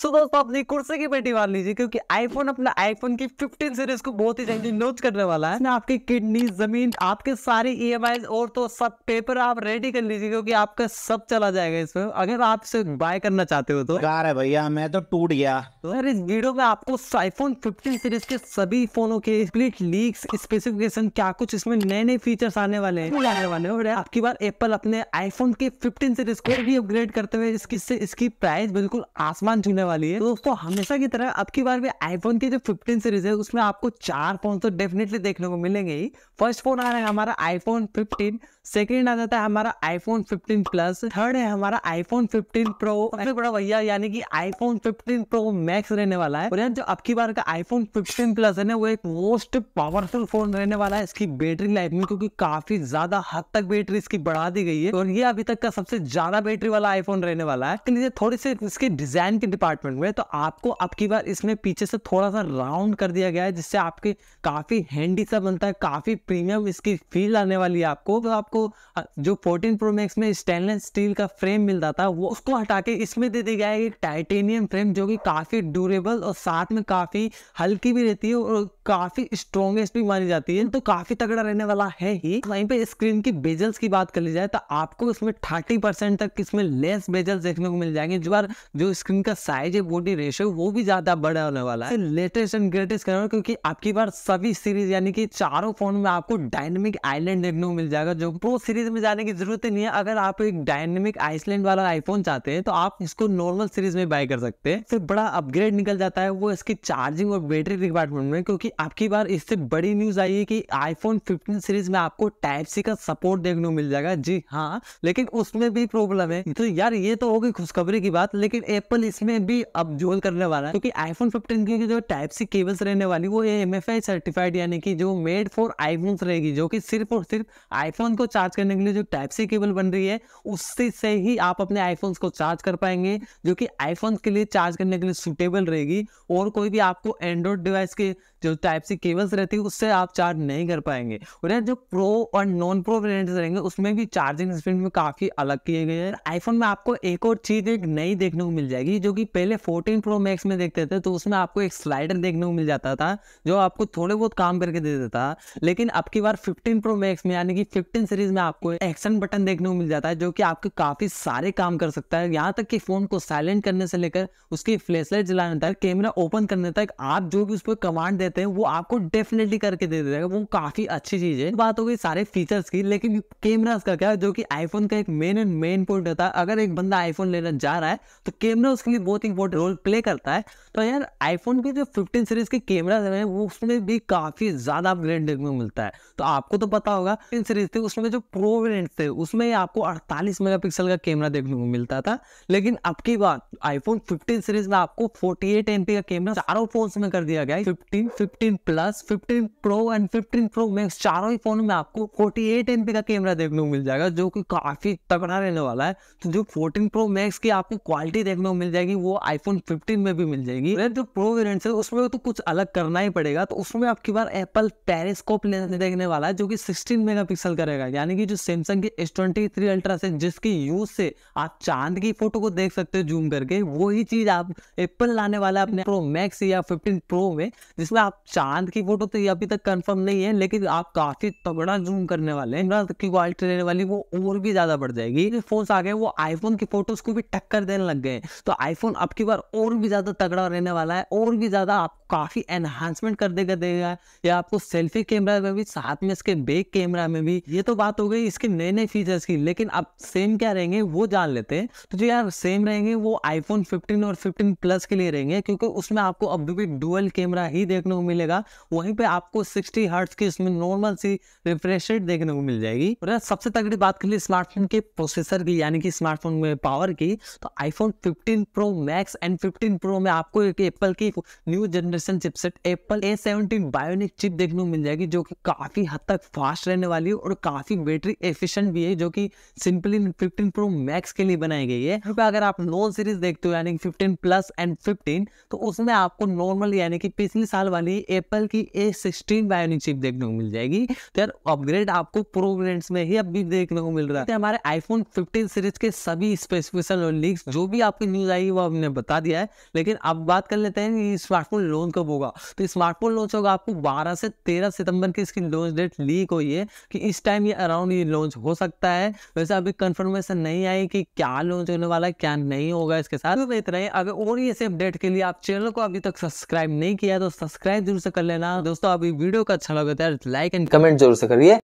सो so, दोस्तों अपनी कुर्सी की बेटी मान लीजिए क्योंकि आईफोन अपना आईफोन की 15 सीरीज को बहुत ही जल्दी लॉन्च करने वाला है ना आपकी किडनी जमीन आपके सारी ई e और तो सब पेपर आप रेडी कर लीजिए क्योंकि आपका सब चला जाएगा इसमें अगर आप इसे बाय करना चाहते हो तो कार है भैया मैं तो टूट गया तो इस वीडियो में आपको आईफोन फिफ्टीन सीरीज के सभी फोनों के स्प्लिट लीक्स स्पेसिफिकेशन क्या कुछ इसमें नए नए फीचर्स आने वाले हैं आने वाले और आपकी बार एप्पल अपने आईफोन के फिफ्टीन सीरीज को भी अपग्रेड करते हुए इसकी इसकी प्राइस बिल्कुल आसमान छूने वाली है दोस्तों हमेशा की तरह अब की बार भी आईफोन की जो फिफ्टीन सीरीज है उसमें आपको चार फोन तो डेफिनेटली देखने को मिलेंगे ही फर्स्ट फोन आ रहा है हमारा आईफोन फिफ्टीन सेकेंड आ जाता है हमारा आईफोन फिफ्टीन प्लस थर्ड है हमारा आईफोन फिफ्टीन प्रो सबसे बड़ा भैया यानी कि आईफोन फिफ्टीन प्रो मैक्स रहने वाला है और यार जो अब की बार का आईफोन फिफ्टीन प्लस है ना वो एक मोस्ट पावरफुल फोन रहने वाला है इसकी बैटरी लाइफ में क्योंकि काफी ज्यादा हद तक बैटरी इसकी बढ़ा दी गई है और ये अभी तक का सबसे ज्यादा बैटरी वाला आईफोन रहने वाला है थोड़ी सी इसके डिजाइन के डिपार्ट डिपार्टमेंट में तो आपको अब की बार इसमें पीछे से थोड़ा सा राउंड कर दिया गया है जिससे आपके काफ़ी हैंडी सा बनता है काफ़ी प्रीमियम इसकी फील आने वाली है आपको तो आपको जो 14 प्रो मैक्स में स्टेनलेस स्टील का फ्रेम मिल जाता है वो उसको हटा के इसमें दे दिया गया है एक टाइटेनियम फ्रेम जो कि काफ़ी ड्यूरेबल और साथ में काफ़ी हल्की भी रहती है और काफ़ी स्ट्रॉन्गेस्ट भी मानी जाती है तो काफ़ी तगड़ा रहने वाला है ही वहीं पर स्क्रीन की बेजल्स की बात कर ली जाए तो आपको इसमें थर्टी तक इसमें लेस बेजल्स देखने को मिल जाएंगे जो जो स्क्रीन का साइज जो बॉडी रेशियो वो भी ज़्यादा बड़ा होने वाला है लेटेस्ट एंड ग्रेटेस्ट कर क्योंकि आपकी बार सभी सीरीज यानी कि चारों फोन में आपको डायनेमिक आइलैंड देखने को मिल जाएगा जो प्रो सीरीज में जाने की जरूरत नहीं है अगर आप एक डायनेमिक आइसलैंड वाला आईफोन चाहते हैं तो आप इसको नॉर्मल सीरीज में बाय कर सकते हैं फिर बड़ा अपग्रेड निकल जाता है वो इसकी चार्जिंग और बैटरी डिपार्टमेंट में क्योंकि आपकी बार इससे बड़ी न्यूज आई है कि आईफोन फिफ्टीन सीरीज में आपको टाइप सी का सपोर्ट देखने को मिल जाएगा जी हाँ लेकिन उसमें भी प्रॉब्लम है तो यार ये तो होगी खुशखबरी की बात लेकिन एप्पल इसमें भी काफी अब जोल करने वाला है क्योंकि आईफोन फिफ्टीन की जो टाइप सी केबल्स रहने वाली वो एम एफ आई सर्टिफाइड यानी कि जो मेड फॉर आईफोन रहेगी जो कि सिर्फ और सिर्फ आईफोन को चार्ज करने के लिए जो टाइप सी केबल बन रही है उससे से ही आप अपने आईफोन को चार्ज कर पाएंगे जो कि आईफोन के लिए चार्ज करने के लिए सुटेबल रहेगी और कोई भी आपको एंड्रॉयड डिवाइस के जो टाइप सी केबल्स रहती है उससे आप चार्ज नहीं कर पाएंगे और यार जो प्रो और नॉन प्रो वेरियंट रहेंगे उसमें भी चार्जिंग स्पीड में काफ़ी अलग किए गए हैं आईफोन में आपको एक और चीज़ एक नई देखने को मिल जाएगी जो कि पहले 14 प्रो मैक्स में देखते थे तो उसमें आपको एक स्लाइडर देखने को मिल जाता था जो आपको थोड़े बहुत काम करके दे देता था लेकिन अब की बार 15 प्रो मैक्स में यानी कि 15 सीरीज में आपको एक्शन बटन देखने को मिल जाता है जो कि आपके काफ़ी सारे काम कर सकता है यहाँ तक कि फ़ोन को साइलेंट करने से लेकर उसकी फ्लैश लाइट जलाने तक कैमरा ओपन करने तक आप जो भी उस पर कमांड देते हैं वो आपको डेफिनेटली करके दे देगा वो काफ़ी अच्छी चीज़ है बात हो गई सारे फीचर्स की लेकिन कैमरा का क्या जो कि आईफोन का एक मेन एंड मेन पॉइंट होता है अगर एक बंदा आईफोन लेना जा रहा है तो कैमरा उसके लिए बहुत वो रोल प्ले करता है तो यार आईफोन के जो फिफ्टीन सीरीज के कैमरा है वो उसमें भी काफ़ी ज़्यादा अपग्रेड देखने को मिलता है तो आपको तो पता होगा फिफ्टीन सीरीज थे उसमें जो प्रो वेरियंट थे उसमें आपको अड़तालीस मेगा का कैमरा देखने को मिलता था लेकिन अब की बात आईफोन फिफ्टीन सीरीज में आपको फोर्टी एट एम का कैमरा चारों फोन में कर दिया गया fifteen fifteen plus fifteen pro and fifteen pro max चारों ही फोन में आपको फोर्टी एट एम का कैमरा देखने को मिल जाएगा जो कि काफ़ी तगड़ा रहने वाला है तो जो फोर्टीन प्रो मैक्स की आपको क्वालिटी देखने को मिल जाएगी वो आईफोन 15 में भी मिल जाएगी तो प्रो वेरियंट है उसमें तो कुछ अलग करना ही पड़ेगा तो उसमें आपकी बार एप्पल पेरिस्कोप देखने वाला है जो कि 16 मेगापिक्सल करेगा यानी कि जो सैमसंग के एस ट्वेंटी थ्री अल्ट्रा से जिसकी यूज से आप चांद की फोटो को देख सकते हो जूम करके वही चीज आप एप्पल लाने वाला अपने प्रो मैक्स या फिफ्टीन प्रो में जिसमें आप चांद की फोटो तो ये अभी तक कंफर्म नहीं है लेकिन आप काफी तगड़ा जूम करने वाले हैं की क्वालिटी रहने वाली वो और भी ज्यादा बढ़ जाएगी फोन आ गए वो आईफोन की फोटोज को भी टक्कर देने लग गए तो आईफोन आपकी बार और भी ज़्यादा तगड़ा रहने वाला है और भी ज़्यादा आप काफ़ी एनहांसमेंट कर देगा देगा या आपको सेल्फी कैमरा में भी साथ में इसके बैक कैमरा में भी ये तो बात हो गई इसके नए नए फीचर्स की लेकिन अब सेम क्या रहेंगे वो जान लेते हैं तो जो यार सेम रहेंगे वो आईफोन फिफ्टीन और फिफ्टीन प्लस के लिए रहेंगे क्योंकि उसमें आपको अब भी डुअल कैमरा ही देखने को मिलेगा वहीं पर आपको सिक्सटी हर्ट्स की इसमें नॉर्मल सी रिफ्रेश रेट देखने को मिल जाएगी और सबसे तगड़ी बात कर लिए स्मार्टफोन के प्रोसेसर की यानी कि स्मार्टफोन में पावर की तो iPhone fifteen pro max max and fifteen pro में आपको एक एप्पल की new generation chipset Apple A seventeen bionic chip देखने को मिल जाएगी जो कि काफ़ी हद तक फास्ट रहने वाली है और काफ़ी बैटरी एफिशिएंट भी है जो कि सिंपली फिफ्टीन प्रो मैक्स के लिए बनाई गई है तो अगर आप नो सीरीज देखते हो यानी फिफ्टीन प्लस एंड फिफ्टीन तो उसमें आपको नॉर्मल यानी कि पिछले साल वाली एप्पल की ए सिक्सटीन बायोनिक चिप देखने को मिल जाएगी तो यार अपग्रेड आपको प्रो ग्रेड्स में ही अभी देखने को मिल रहा है तो हमारे आईफोन फिफ्टीन सीरीज के सभी स्पेसिफिकेशन और लीक्स जो भी आपकी न्यूज आएगी वो हमने बता दिया है लेकिन अब बात कर लेते हैं स्मार्टफोन लॉन्च कब होगा तो स्मार्टफोन लॉन्च होगा आपको बारह से तेरह सितंबर की इसकी लॉन्च डेट लीक हुई है कि इस टाइम ये अराउंड ये लॉन्च हो सकता है वैसे अभी कंफर्मेशन नहीं आई कि क्या लॉन्च होने वाला है क्या नहीं होगा इसके साथ तो बेहतर है अगर और ऐसे अपडेट के लिए आप चैनल को अभी तक सब्सक्राइब नहीं किया तो सब्सक्राइब जरूर से कर लेना दोस्तों अभी वीडियो का अच्छा लगता है लाइक एंड कमेंट जरूर से करिए